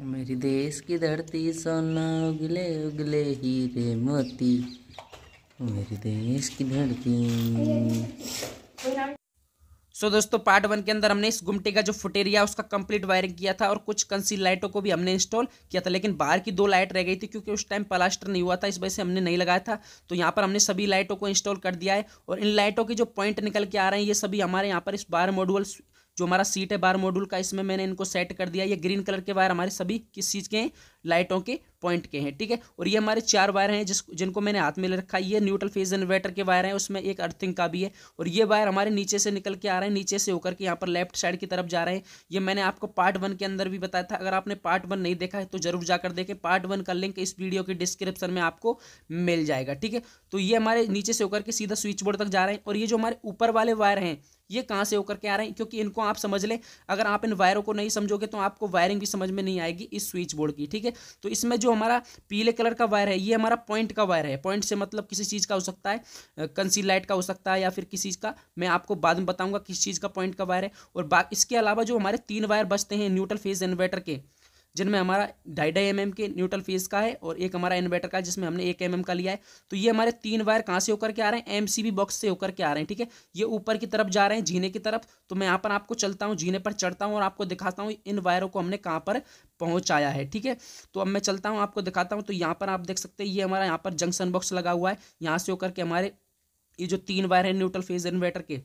मेरी देश की धरती सोना उगले उगले हीरे मोती मेरी देश की धरती सो so, दोस्तों पार्ट वन के अंदर हमने इस गुमटे का जो फुटेरिया उसका कंप्लीट वायरिंग किया था और कुछ कंसील लाइटों को भी हमने इंस्टॉल किया था लेकिन बाहर की दो लाइट रह गई थी क्योंकि उस टाइम प्लास्टर नहीं हुआ था इस वजह से हमने नहीं लगाया था तो यहाँ पर हमने सभी लाइटों को इंस्टॉल कर दिया है और इन लाइटों के जो पॉइंट निकल के आ रहे हैं ये सभी हमारे यहाँ पर इस बार मॉड्यूल जो हमारा सीट है बार मॉड्यूल का इसमें मैंने इनको सेट कर दिया ये ग्रीन कलर के वायर हमारे सभी किस चीज़ के हैं लाइटों के पॉइंट के हैं ठीक है और ये हमारे चार वायर हैं जिस जिनको मैंने हाथ में ले रखा है ये न्यूट्रल फेज जनरेटर के वायर हैं उसमें एक अर्थिंग का भी है और ये वायर हमारे नीचे से निकल के आ रहे हैं नीचे से होकर के यहाँ पर लेफ्ट साइड की तरफ जा रहे हैं ये मैंने आपको पार्ट वन के अंदर भी बताया था अगर आपने पार्ट वन नहीं देखा है तो जरूर जाकर देखें पार्ट वन का लिंक इस वीडियो के डिस्क्रिप्शन में आपको मिल जाएगा ठीक है तो ये हमारे नीचे से होकर के सीधा स्विच बोर्ड तक जा रहे हैं और ये जो हमारे ऊपर वाले वायर हैं ये कहाँ से होकर के आ रहे हैं क्योंकि इनको आप समझ लें अगर आप इन वायरों को नहीं समझोगे तो आपको वायरिंग भी समझ में नहीं आएगी इस स्विच बोर्ड की ठीक है तो इसमें जो हमारा पीले कलर का वायर है ये हमारा पॉइंट का वायर है पॉइंट से मतलब किसी चीज़ का हो सकता है कंसील लाइट का हो सकता है या फिर किसी चीज़ का मैं आपको बाद में बताऊँगा किस चीज़ का पॉइंट का वायर है और इसके अलावा जो हमारे तीन वायर बचते हैं न्यूट्रल फेज इन्वर्टर के जिनमें हमारा ढाई ढाई एम के न्यूट्रल फेस का है और एक हमारा इन्वर्टर का जिसमें हमने एक एम का लिया है तो ये हमारे तीन वायर कहाँ से होकर के आ रहे हैं एम बॉक्स से होकर के आ रहे हैं ठीक है ये ऊपर की तरफ जा रहे हैं जीने की तरफ तो मैं यहाँ पर आपको चलता हूँ जीने पर चढ़ता हूँ और आपको दिखाता हूँ इन वायरों को हमने कहाँ पर पहुँचाया है ठीक है तो अब मैं चलता हूँ आपको दिखाता हूँ तो यहाँ पर आप देख सकते हैं ये हमारा यहाँ पर जंक्शन बॉक्स लगा हुआ है यहाँ से होकर के हमारे ये जो तीन वायर है न्यूट्रल फेज इन्वर्टर के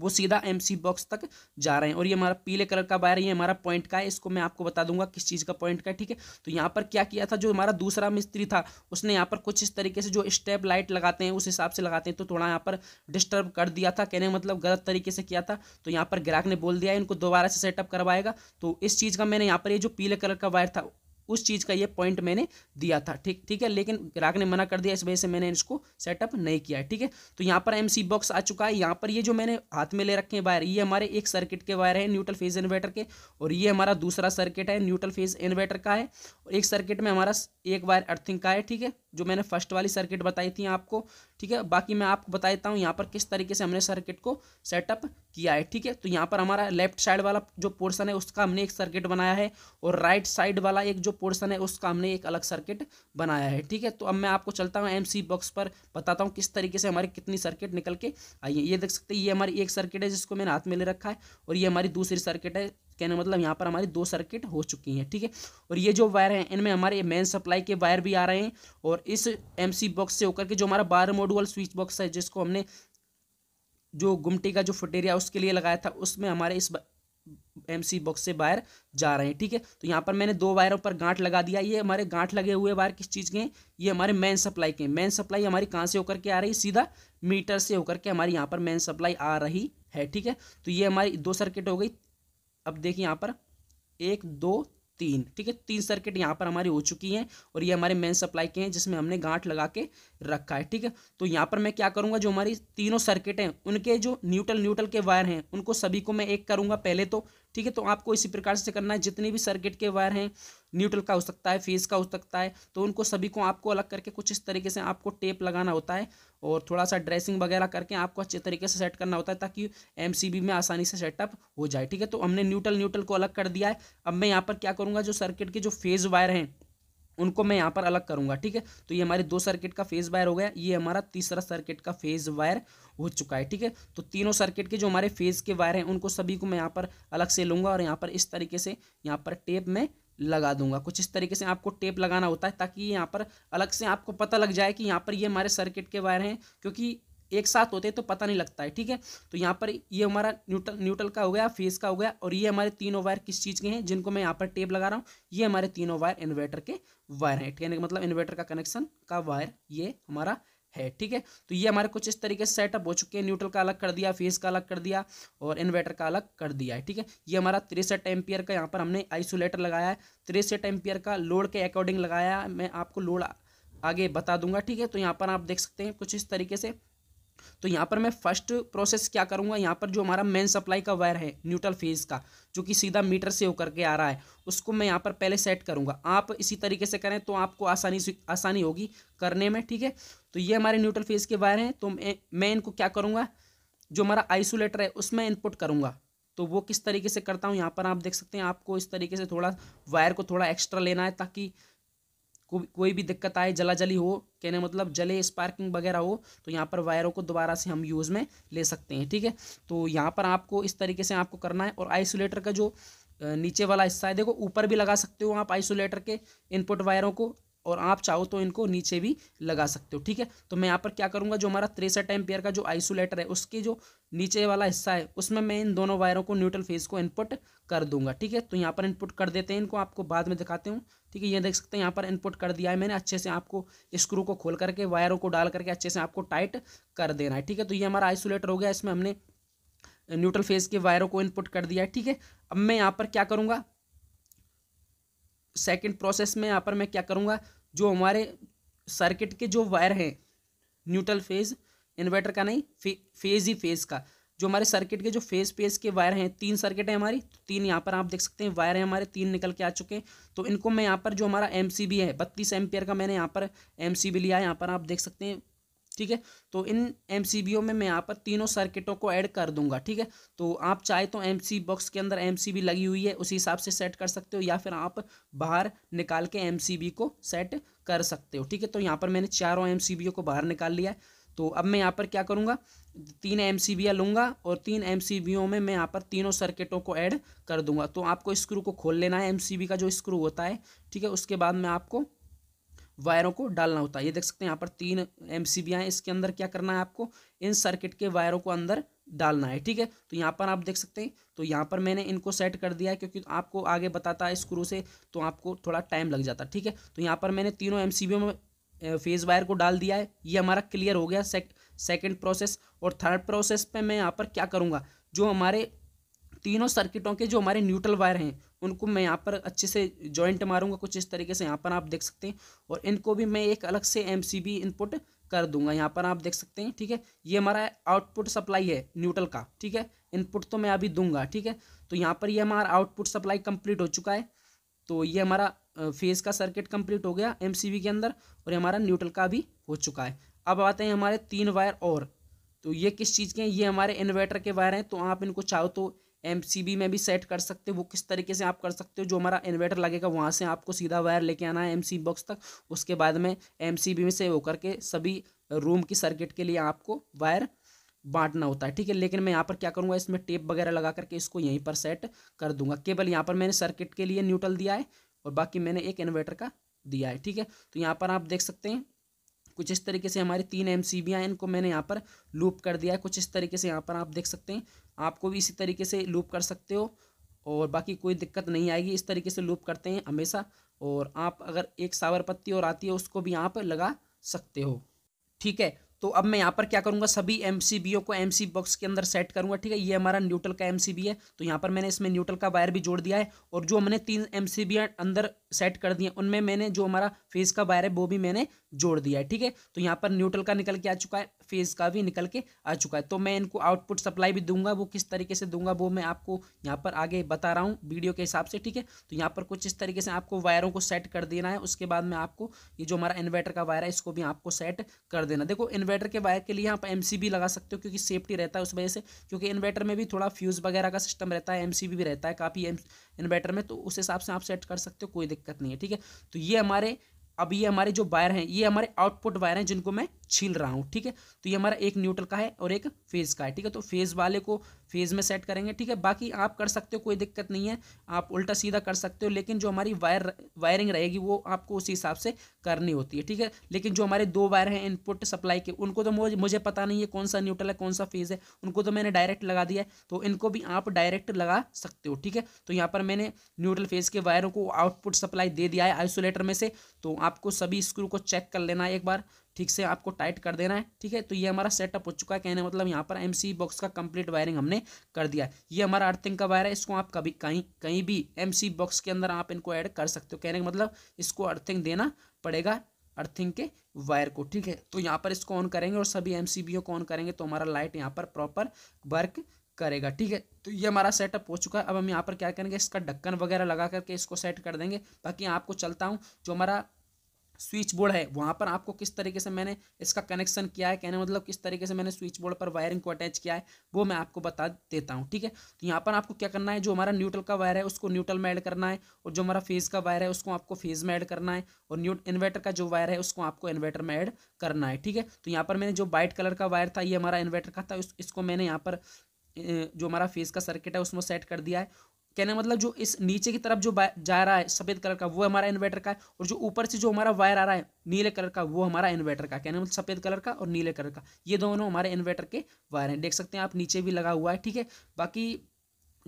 वो सीधा एम सी बॉक्स तक जा रहे हैं और ये हमारा पीले कलर का वायर ये हमारा पॉइंट का है इसको मैं आपको बता दूंगा किस चीज़ का पॉइंट का है ठीक है तो यहाँ पर क्या किया था जो हमारा दूसरा मिस्त्री था उसने यहाँ पर कुछ इस तरीके से जो स्टेप लाइट लगाते हैं उस हिसाब से लगाते हैं तो थोड़ा यहाँ पर डिस्टर्ब कर दिया था कहने मतलब गलत तरीके से किया था तो यहाँ पर ग्राहक ने बोल दिया इनको दोबारा से सेटअप करवाएगा तो इस चीज़ का मैंने यहाँ पर ये जो पीले कलर का वायर था उस चीज़ का ये पॉइंट मैंने दिया था ठीक ठीक है लेकिन ग्राहक ने मना कर दिया इस वजह से मैंने इसको सेटअप नहीं किया है ठीक है तो यहाँ पर एम बॉक्स आ चुका है यहाँ पर ये जो मैंने हाथ में ले रखे हैं वायर ये हमारे एक सर्किट के वायर है न्यूट्रल फेज इन्वर्टर के और ये हमारा दूसरा सर्किट है न्यूट्रल फेज इन्वर्टर का है और एक सर्किट में हमारा एक वायर अर्थिंग का है ठीक है जो मैंने फर्स्ट वाली सर्किट बताई थी आपको ठीक है बाकी मैं आपको बता देता हूँ यहाँ पर किस तरीके से हमने सर्किट को सेटअप किया है ठीक है तो यहाँ पर हमारा लेफ्ट साइड वाला जो पोर्सन है उसका हमने एक सर्किट बनाया है और राइट साइड वाला एक जो पोर्शन है उसका हमने एक अलग सर्किट बनाया है ठीक है तो अब मैं आपको चलता हूँ एम बॉक्स पर बताता हूँ किस तरीके से हमारी कितनी सर्किट निकल के आई है ये देख सकते ये हमारी एक सर्किट है जिसको मैंने हाथ में ले रखा है और ये हमारी दूसरी सर्किट है कहने मतलब यहाँ पर हमारी दो सर्किट हो चुकी हैं ठीक है थीके? और ये जो वायर हैं इनमें हमारे मेन सप्लाई के वायर भी आ रहे हैं और इस एमसी बॉक्स से होकर के जो हमारा बारह मॉड्यूल स्विच बॉक्स है जिसको हमने जो गुमटी का जो फुटेरिया उसके लिए लगाया था उसमें हमारे इस सी बॉक्स से वायर जा रहे हैं ठीक है तो यहाँ पर मैंने दो वायरों पर गांठ लगा दिया ये हमारे गांठ लगे हुए वायर किस चीज़ के हैं ये हमारे मेन सप्लाई के मेन सप्लाई हमारी कहाँ से होकर के आ रही है सीधा मीटर से होकर के हमारे यहाँ पर मेन सप्लाई आ रही है ठीक है तो ये हमारी दो सर्किट हो गई अब देखिए यहाँ पर एक दो तीन ठीक है तीन सर्किट यहाँ पर हमारी हो चुकी हैं और ये हमारे मेन सप्लाई के हैं जिसमें हमने गांठ लगा के रखा है ठीक है तो यहाँ पर मैं क्या करूँगा जो हमारी तीनों सर्किट हैं उनके जो न्यूट्रल न्यूट्रल के वायर हैं उनको सभी को मैं एक करूँगा पहले तो ठीक है तो आपको इसी प्रकार से करना है जितने भी सर्किट के वायर हैं न्यूट्रल का हो सकता है फेज का हो सकता है तो उनको सभी को आपको अलग करके कुछ इस तरीके से आपको टेप लगाना होता है और थोड़ा सा ड्रेसिंग वगैरह करके आपको अच्छे तरीके से सेट करना होता है ताकि एम में आसानी से सेटअप हो जाए ठीक है तो हमने न्यूट्रल न्यूट्रल को अलग कर दिया है अब मैं यहाँ पर क्या करूँगा जो सर्किट के जो फेज़ वायर हैं उनको मैं यहाँ पर अलग करूँगा ठीक है तो ये हमारे दो सर्किट का फेज़ वायर हो गया ये हमारा तीसरा सर्किट का फेज़ वायर हो चुका है ठीक है तो तीनों सर्किट के जो हमारे फेज़ के वायर हैं उनको सभी को मैं यहाँ पर अलग से लूँगा और यहाँ पर इस तरीके से यहाँ पर टेप में लगा दूंगा कुछ इस तरीके से आपको टेप लगाना होता है ताकि यहाँ पर अलग से आपको पता लग जाए कि यहाँ पर ये हमारे सर्किट के वायर हैं क्योंकि एक साथ होते हैं तो पता नहीं लगता है ठीक है तो यहाँ पर ये हमारा न्यूट्रल न्यूट्रल का हो गया फेस का हो गया और ये हमारे तीनों वायर किस चीज़ के हैं जिनको मैं यहाँ पर टेप लगा रहा हूँ ये हमारे तीनों वायर इन्वर्टर के वायर हैं ठीक है मतलब इन्वर्टर का कनेक्शन का वायर ये हमारा है ठीक है तो ये हमारे कुछ इस तरीके से सेटअप हो चुके हैं न्यूट्रल का अलग कर दिया फेस का अलग कर दिया और इन्वर्टर का अलग कर दिया है ठीक है ये हमारा तिरसठ एम्पियर का यहाँ पर हमने आइसोलेटर लगाया है तिरसठ एम्पियर का लोड के अकॉर्डिंग लगाया मैं आपको लोड आगे बता दूंगा ठीक है तो यहाँ पर आप देख सकते हैं कुछ इस तरीके से तो यहाँ पर मैं फर्स्ट प्रोसेस क्या करूँगा यहाँ पर जो हमारा मेन सप्लाई का वायर है न्यूट्रल फेज का जो कि सीधा मीटर से होकर के आ रहा है उसको मैं यहाँ पर पहले सेट करूँगा आप इसी तरीके से करें तो आपको आसानी से आसानी होगी करने में ठीक है तो ये हमारे न्यूट्रल फेज के वायर हैं तो मैं इनको क्या करूँगा जो हमारा आइसोलेटर है उसमें इनपुट करूँगा तो वो किस तरीके से करता हूँ यहाँ पर आप देख सकते हैं आपको इस तरीके से थोड़ा वायर को थोड़ा एक्स्ट्रा लेना है ताकि को, कोई भी दिक्कत आए जला जली हो कहने मतलब जले स्पार्किंग वगैरह हो तो यहाँ पर वायरों को दोबारा से हम यूज़ में ले सकते हैं ठीक है तो यहाँ पर आपको इस तरीके से आपको करना है और आइसोलेटर का जो नीचे वाला हिस्सा है देखो ऊपर भी लगा सकते हो आप आइसोलेटर के इनपुट वायरों को और आप चाहो तो इनको नीचे भी लगा सकते हो ठीक है तो मैं यहाँ पर क्या करूँगा जो हमारा तिरसठ पेयर का जो आइसोलेटर है उसके जो नीचे वाला हिस्सा है उसमें मैं इन दोनों वायरों को न्यूट्रल फेज को इनपुट कर दूंगा ठीक है तो यहाँ पर इनपुट कर देते हैं इनको आपको बाद में दिखाते हूँ ठीक है ये देख सकते हैं यहाँ पर इनपुट कर दिया है मैंने अच्छे से आपको स्क्रू को खोल करके वायरों को डाल करके अच्छे से आपको टाइट कर देना है ठीक है तो ये हमारा आइसोलेटर हो गया इसमें हमने न्यूट्रल फेज के वायरों को इनपुट कर दिया है ठीक है अब मैं यहाँ पर क्या करूँगा सेकंड प्रोसेस में यहाँ पर मैं क्या करूँगा जो हमारे सर्किट के जो वायर हैं न्यूट्रल फेज़ इन्वर्टर का नहीं फे, फेज़ ही फेज़ का जो हमारे सर्किट के जो फेज फेज के वायर हैं तीन सर्किट है हमारी तीन यहाँ पर आप देख सकते हैं वायर हैं हमारे तीन निकल के आ चुके हैं तो इनको मैं यहाँ पर जो हमारा एम है बत्तीस एम का मैंने यहाँ पर एम लिया है यहाँ पर आप देख सकते हैं ठीक है तो इन एम में मैं यहाँ पर तीनों सर्किटों को ऐड कर दूंगा ठीक है तो आप चाहे तो एम बॉक्स के अंदर एम लगी हुई है उसी हिसाब से सेट कर सकते हो या फिर आप बाहर निकाल के एम को सेट कर सकते हो ठीक है तो यहाँ पर मैंने चारों एम को बाहर निकाल लिया है तो अब मैं यहाँ पर क्या करूँगा तीन एम सी लूँगा और तीन एम में मैं यहाँ पर तीनों सर्किटों को ऐड कर दूंगा तो आपको स्क्रू को खोल लेना है एम का जो स्क्रू होता है ठीक है उसके बाद मैं आपको वायरों को डालना होता है ये देख सकते हैं यहाँ पर तीन एम सी हैं इसके अंदर क्या करना है आपको इन सर्किट के वायरों को अंदर डालना है ठीक है तो यहाँ पर आप देख सकते हैं तो यहाँ पर मैंने इनको सेट कर दिया है क्योंकि आपको आगे बताता है स्क्रू से तो आपको थोड़ा टाइम लग जाता है ठीक है तो यहाँ पर मैंने तीनों एम में फेज़ वायर को डाल दिया है ये हमारा क्लियर हो गया सेक, सेकेंड प्रोसेस और थर्ड प्रोसेस पे मैं यहाँ पर क्या करूँगा जो हमारे तीनों सर्किटों के जो हमारे न्यूट्रल वायर हैं उनको मैं यहाँ पर अच्छे से जॉइंट मारूंगा कुछ इस तरीके से यहाँ पर आप देख सकते हैं और इनको भी मैं एक अलग से एम इनपुट कर दूंगा यहाँ पर आप देख सकते हैं ठीक है ये हमारा आउटपुट सप्लाई है न्यूट्रल का ठीक है इनपुट तो मैं अभी दूंगा ठीक है तो यहाँ पर ये यह हमारा आउटपुट सप्लाई कंप्लीट हो चुका है तो ये हमारा फेज़ का सर्किट कंप्लीट हो गया एम के अंदर और ये हमारा न्यूट्रल का भी हो चुका है अब आते हैं हमारे तीन वायर और तो ये किस चीज़ के हैं ये हमारे इन्वर्टर के वायर हैं तो आप इनको चाहो तो एम में भी सेट कर सकते हो वो किस तरीके से आप कर सकते हो जो हमारा इन्वर्टर लगेगा वहाँ से आपको सीधा वायर लेके आना है एम बॉक्स तक उसके बाद में एम में से वो करके सभी रूम की सर्किट के लिए आपको वायर बांटना होता है ठीक है लेकिन मैं यहाँ पर क्या करूँगा इसमें टेप वगैरह लगा करके इसको यहीं पर सेट कर दूंगा केवल यहाँ पर मैंने सर्किट के लिए न्यूट्रल दिया है और बाकी मैंने एक इन्वर्टर का दिया है ठीक है तो यहाँ पर आप देख सकते हैं कुछ इस तरीके से हमारी तीन एम सी हैं इनको मैंने यहाँ पर लूप कर दिया है कुछ इस तरीके से यहाँ पर आप देख सकते हैं आपको भी इसी तरीके से लूप कर सकते हो और बाकी कोई दिक्कत नहीं आएगी इस तरीके से लूप करते हैं हमेशा और आप अगर एक सावर पत्ती और आती है उसको भी यहाँ पर लगा सकते हो ठीक है तो अब मैं यहाँ पर क्या करूँगा सभी एम को एम बॉक्स के अंदर सेट करूँगा ठीक है ये हमारा न्यूट्रल का एम है तो यहाँ पर मैंने इसमें न्यूट्रल का वायर भी जोड़ दिया है और जो हमने तीन एम अंदर सेट कर दिए उनमें मैंने जो हमारा फेस का वायर है वो भी मैंने जोड़ दिया है ठीक है तो यहाँ पर न्यूट्रल का निकल के आ चुका है फेज़ का भी निकल के आ चुका है तो मैं इनको आउटपुट सप्लाई भी दूंगा वो किस तरीके से दूंगा वो मैं आपको यहाँ पर आगे बता रहा हूँ वीडियो के हिसाब से ठीक है तो यहाँ पर कुछ इस तरीके से आपको वायरों को सेट कर देना है उसके बाद में आपको ये जो हमारा इन्वर्टर का वायर है इसको भी आपको सेट कर देना देखो इन्वर्टर के वायर के लिए आप एम लगा सकते हो क्योंकि सेफ्टी रहता है उस वजह से क्योंकि इन्वर्टर में भी थोड़ा फ्यूज़ वगैरह का सिस्टम रहता है एम भी रहता है काफ़ी इन्वर्टर में तो उस हिसाब से आप सेट कर सकते हो कोई दिक्कत नहीं है ठीक है तो ये हमारे अब ये हमारे जो वायर हैं ये हमारे आउटपुट वायर हैं जिनको मैं छील रहा हूँ ठीक है तो ये हमारा एक न्यूट्रल का है और एक फेज़ का है ठीक है तो फेज़ वाले को फेज़ में सेट करेंगे ठीक है बाकी आप कर सकते हो कोई दिक्कत नहीं है आप उल्टा सीधा कर सकते हो लेकिन जो हमारी वायर वायरिंग रहेगी वो आपको उसी हिसाब से करनी होती है ठीक है लेकिन जो हमारे दो वायर हैं इनपुट सप्लाई के उनको तो मुझे मुझे पता नहीं है कौन सा न्यूट्रल है कौन सा फेज़ है उनको तो मैंने डायरेक्ट लगा दिया है तो इनको भी आप डायरेक्ट लगा सकते हो ठीक है तो यहाँ पर मैंने न्यूट्रल फेज़ के वायरों को आउटपुट सप्लाई दे दिया है आइसोलेटर में से तो आपको सभी स्क्रू को चेक कर लेना है एक बार ठीक से आपको टाइट कर देना है ठीक है तो ये हमारा सेटअप हो चुका है कहने मतलब यहाँ पर एमसी बॉक्स का कंप्लीट वायरिंग हमने कर दिया ये हमारा अर्थिंग का वायर है इसको आप कभी कहीं कहीं भी एमसी बॉक्स के अंदर आप इनको ऐड कर सकते हो कहने का मतलब इसको अर्थिंग देना पड़ेगा अर्थिंग के वायर को ठीक है तो यहाँ पर इसको ऑन करेंगे और सभी एम को ऑन करेंगे तो हमारा लाइट यहाँ पर प्रॉपर वर्क करेगा ठीक है तो ये हमारा सेटअप हो चुका है अब हम यहाँ पर क्या करेंगे इसका ढक्कन वगैरह लगा करके इसको सेट कर देंगे बाकी आपको चलता हूँ जो हमारा स्विच बोर्ड है वहाँ पर आपको किस तरीके से मैंने इसका कनेक्शन किया है कहने मतलब किस तरीके से मैंने स्विच बोर्ड पर वायरिंग को अटैच किया है वो मैं आपको बता देता हूँ ठीक है तो यहाँ पर आपको क्या करना है जो हमारा न्यूट्रल का वायर है उसको न्यूट्रल में ऐड करना है और जो हमारा फेज़ का वायर है उसको आपको फेज़ में ऐड करना है और न्यू इन्वर्टर का जो वायर है उसको आपको इन्वर्टर में ऐड करना है ठीक है तो यहाँ पर मैंने जो वाइट कलर का वायर था ये हमारा इन्वर्टर का था इसको मैंने यहाँ पर जो हमारा फेज़ का सर्किट है उसमें सेट कर दिया है कहने मतलब जो इस नीचे की तरफ जो जा रहा है सफ़ेद कलर का वो हमारा इन्वर्टर का है और जो ऊपर से जो हमारा वायर आ रहा है नीले कलर का वो हमारा इन्वर्टर का कहने मतलब सफ़ेद कलर का और नीले कलर का ये दोनों हमारे इन्वर्टर के वायर हैं देख सकते हैं आप नीचे भी लगा हुआ है ठीक है बाकी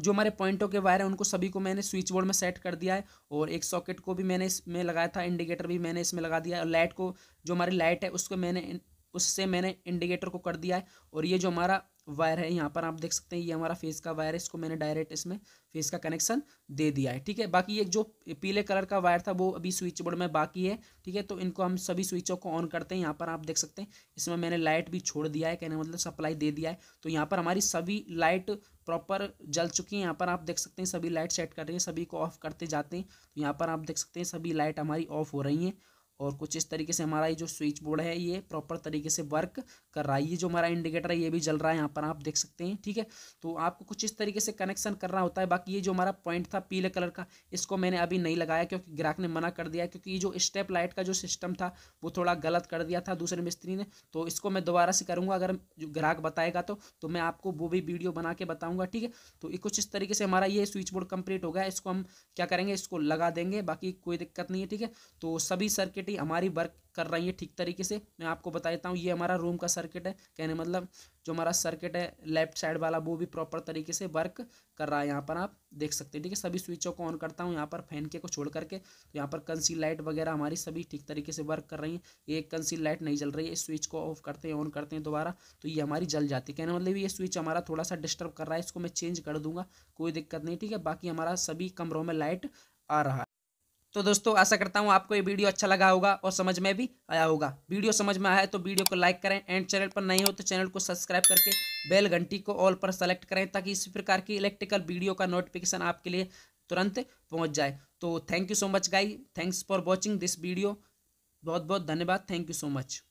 जो हमारे पॉइंटों के वायर हैं उनको सभी को मैंने स्विच बोर्ड में सेट कर दिया है और एक सॉकेट को भी मैंने इसमें लगाया था इंडिकेटर भी मैंने इसमें लगा दिया है और लाइट को जो हमारी लाइट है उसको मैंने उससे मैंने इंडिकेटर को कर दिया है और ये जो हमारा वायर है यहाँ पर आप देख सकते हैं ये हमारा फेस का वायर है इसको मैंने डायरेक्ट इसमें फेस का कनेक्शन दे दिया है ठीक है बाकी एक जो पीले कलर का वायर था वो अभी स्विच बोर्ड में बाकी है ठीक है तो इनको हम सभी स्विचों को ऑन करते हैं यहाँ पर आप देख सकते हैं इसमें मैंने लाइट भी छोड़ दिया है कहने मतलब सप्लाई दे दिया है तो यहाँ पर हमारी सभी लाइट प्रॉपर जल चुकी है यहाँ पर आप देख सकते हैं सभी लाइट सेट कर रही है सभी को ऑफ करते जाते हैं तो यहाँ पर आप देख सकते हैं सभी लाइट हमारी ऑफ हो रही हैं और कुछ इस तरीके से हमारा ये जो स्विच बोर्ड है ये प्रॉपर तरीके से वर्क कर रहा है ये जो हमारा इंडिकेटर है ये भी जल रहा है यहाँ पर आप देख सकते हैं ठीक है तो आपको कुछ इस तरीके से कनेक्शन करना होता है बाकी ये जो हमारा पॉइंट था पीले कलर का इसको मैंने अभी नहीं लगाया क्योंकि ग्राहक ने मना कर दिया क्योंकि ये जो स्टेप लाइट का जो सिस्टम था वो थोड़ा गलत कर दिया था दूसरे मिस्त्री ने तो इसको मैं दोबारा से करूँगा अगर ग्राहक बताएगा तो तो मैं आपको वो भी वीडियो बना के बताऊँगा ठीक है तो कुछ इस तरीके से हमारा ये स्विच बोर्ड कम्प्लीट हो गया इसको हम क्या करेंगे इसको लगा देंगे बाकी कोई दिक्कत नहीं है ठीक है तो सभी सर्किट ही हमारी वर्क कर रही है ठीक तरीके से मैं आपको बता देता हूँ ये हमारा रूम का सर्किट है कहने मतलब जो हमारा सर्किट है लेफ्ट साइड वाला वो भी प्रॉपर तरीके से वर्क कर रहा है यहाँ पर आप देख सकते हैं ठीक है सभी स्विचों को ऑन करता हूँ यहाँ पर फैन के को छोड़ करके तो यहाँ पर कंसील लाइट वगैरह हमारी सभी ठीक तरीके से वर्क कर रही है ये कंसील लाइट नहीं जल रही है इस स्विच को ऑफ करते हैं ऑन करते हैं दोबारा तो ये हमारी जल जाती है कहने मतलब ये स्विच हमारा थोड़ा सा डिस्टर्ब कर रहा है इसको मैं चेंज कर दूंगा कोई दिक्कत नहीं ठीक है बाकी हमारा सभी कमरों में लाइट आ रहा है तो दोस्तों आशा करता हूँ आपको ये वीडियो अच्छा लगा होगा और समझ में भी आया होगा वीडियो समझ में आया तो वीडियो को लाइक करें एंड चैनल पर नहीं हो तो चैनल को सब्सक्राइब करके बेल घंटी को ऑल पर सेलेक्ट करें ताकि इसी प्रकार की इलेक्ट्रिकल वीडियो का नोटिफिकेशन आपके लिए तुरंत पहुँच जाए तो thank you so much guy thanks for watching this video बहुत बहुत धन्यवाद थैंक यू सो मच